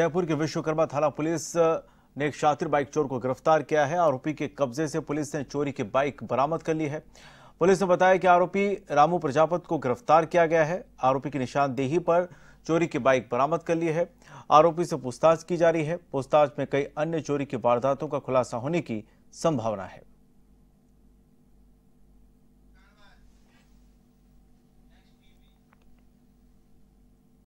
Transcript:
जयपुर के विश्वकर्मा थाना पुलिस ने एक शातिर बाइक चोर को गिरफ्तार किया है आरोपी के कब्जे से पुलिस ने चोरी की बाइक बरामद कर ली है पुलिस ने बताया कि आरोपी रामू प्रजापत को गिरफ्तार किया गया है आरोपी की निशानदेही पर चोरी की बाइक बरामद कर ली है आरोपी से पूछताछ की जा रही है पूछताछ में कई अन्य चोरी की वारदातों का खुलासा होने की संभावना है